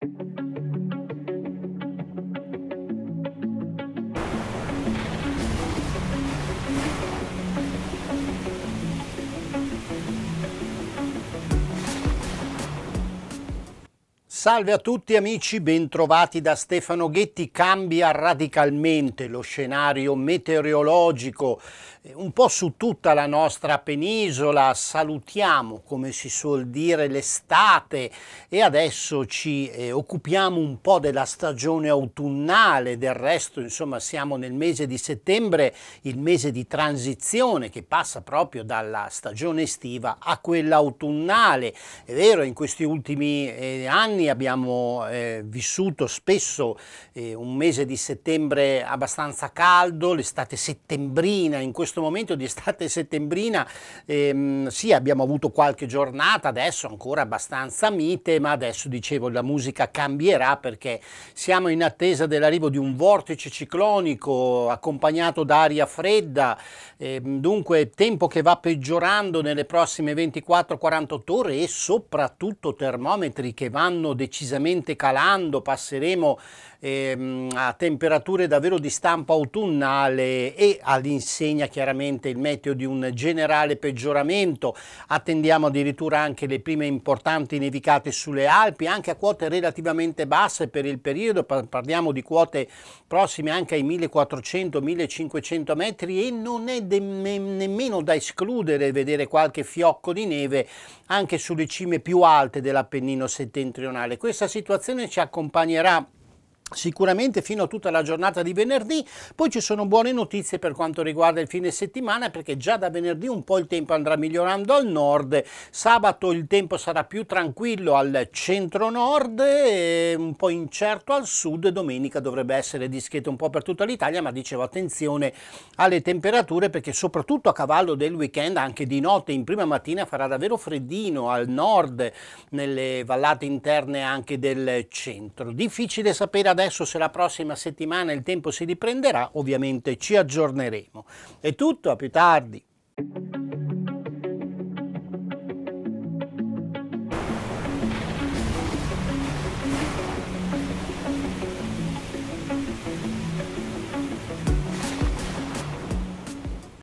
Thank you. Salve a tutti amici, bentrovati da Stefano Ghetti. Cambia radicalmente lo scenario meteorologico eh, un po' su tutta la nostra penisola. Salutiamo, come si suol dire, l'estate e adesso ci eh, occupiamo un po' della stagione autunnale. Del resto, insomma, siamo nel mese di settembre, il mese di transizione che passa proprio dalla stagione estiva a quella autunnale. È vero, in questi ultimi eh, anni abbiamo eh, vissuto spesso eh, un mese di settembre abbastanza caldo, l'estate settembrina, in questo momento di estate settembrina ehm, sì abbiamo avuto qualche giornata, adesso ancora abbastanza mite, ma adesso dicevo la musica cambierà perché siamo in attesa dell'arrivo di un vortice ciclonico accompagnato da aria fredda, ehm, dunque tempo che va peggiorando nelle prossime 24-48 ore e soprattutto termometri che vanno decisamente calando, passeremo ehm, a temperature davvero di stampo autunnale e all'insegna chiaramente il meteo di un generale peggioramento. Attendiamo addirittura anche le prime importanti nevicate sulle Alpi, anche a quote relativamente basse per il periodo, parliamo di quote prossime anche ai 1400-1500 metri e non è nemmeno da escludere vedere qualche fiocco di neve anche sulle cime più alte dell'Appennino settentrionale. Questa situazione ci accompagnerà Sicuramente fino a tutta la giornata di venerdì, poi ci sono buone notizie per quanto riguarda il fine settimana perché già da venerdì un po' il tempo andrà migliorando al nord, sabato il tempo sarà più tranquillo al centro nord e un po' incerto al sud, domenica dovrebbe essere discreto un po' per tutta l'Italia, ma dicevo attenzione alle temperature perché soprattutto a cavallo del weekend, anche di notte in prima mattina farà davvero freddino al nord, nelle vallate interne anche del centro. Difficile sapere ad adesso se la prossima settimana il tempo si riprenderà, ovviamente ci aggiorneremo. È tutto, a più tardi.